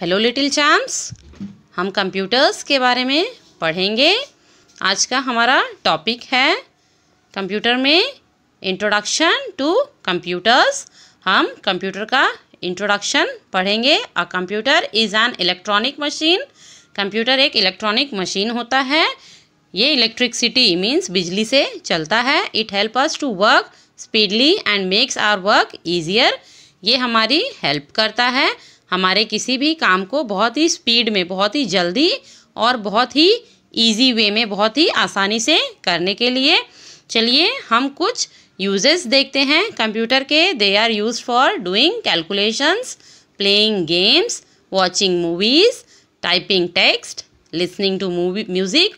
hello little champs हम computers के बारे में पढ़ेंगे आज का हमारा टॉपिक है कंप्यूटर में इंट्रोडक्शन टू कंप्यूटर्स हम कंप्यूटर का इंट्रोडक्शन पढ़ेंगे a computer is an electronic machine computer एक इलेक्ट्रॉनिक मशीन होता है ये इलेक्ट्रिकसिटी मीन्स बिजली से चलता है it help us to work speedly and makes our work easier ये हमारी हेल्प करता है हमारे किसी भी काम को बहुत ही स्पीड में बहुत ही जल्दी और बहुत ही ईजी वे में बहुत ही आसानी से करने के लिए चलिए हम कुछ यूजेस देखते हैं कंप्यूटर के they are use for doing calculations playing games watching movies typing text listening to movie music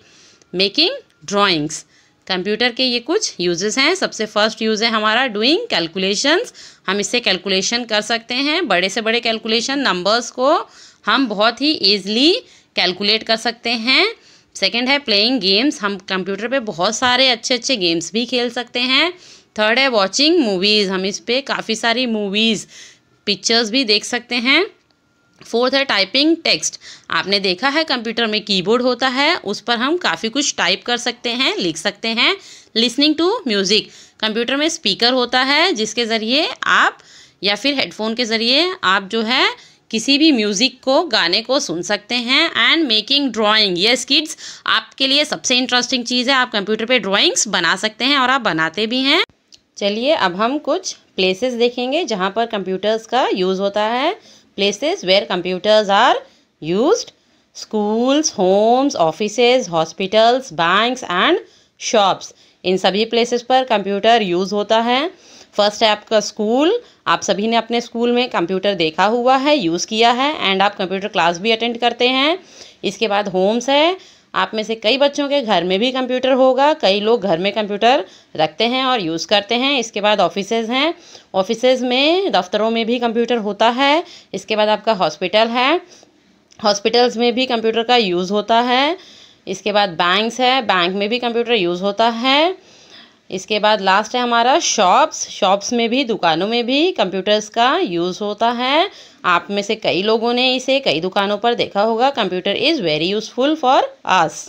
making drawings computer के ये कुछ यूजेस हैं सबसे फर्स्ट यूज़ है हमारा डूइंग कैलकुलेशंस हम इससे कैलकुलेशन कर सकते हैं बड़े से बड़े कैलकुलेशन नंबर्स को हम बहुत ही ईजली कैलकुलेट कर सकते हैं सेकेंड है प्लेइंग गेम्स हम कंप्यूटर पे बहुत सारे अच्छे अच्छे गेम्स भी खेल सकते हैं थर्ड है वॉचिंग मूवीज़ हम इस पर काफ़ी सारी मूवीज़ पिक्चर्स भी देख सकते हैं फोर्थ है टाइपिंग टेक्स्ट आपने देखा है कंप्यूटर में कीबोर्ड होता है उस पर हम काफ़ी कुछ टाइप कर सकते हैं लिख सकते हैं लिसनिंग टू म्यूज़िक कंप्यूटर में स्पीकर होता है जिसके ज़रिए आप या फिर हेडफोन के ज़रिए आप जो है किसी भी म्यूज़िक को गाने को सुन सकते हैं and making drawing yes kids आपके लिए सबसे इंटरेस्टिंग चीज़ है आप कंप्यूटर पे ड्राइंग्स बना सकते हैं और आप बनाते भी हैं चलिए अब हम कुछ प्लेसेस देखेंगे जहाँ पर कंप्यूटर्स का यूज़ होता है places where computers are used schools homes offices hospitals banks and shops इन सभी places पर computer use होता है फर्स्ट है आपका स्कूल आप सभी ने अपने स्कूल में कंप्यूटर देखा हुआ है यूज़ किया है एंड आप कंप्यूटर क्लास भी अटेंड करते हैं इसके बाद होम्स है आप में से कई बच्चों के घर में भी कंप्यूटर होगा कई लोग घर में कंप्यूटर रखते हैं और यूज़ करते हैं इसके बाद ऑफिस हैं ऑफिस में दफ्तरों में भी कंप्यूटर होता है इसके बाद आपका हॉस्पिटल है हॉस्पिटल्स में भी कंप्यूटर का यूज़ होता है इसके बाद बैंक्स है बैंक में भी कंप्यूटर यूज़ होता है इसके बाद लास्ट है हमारा शॉप्स शॉप्स में भी दुकानों में भी कंप्यूटर्स का यूज़ होता है आप में से कई लोगों ने इसे कई दुकानों पर देखा होगा computer is very useful for us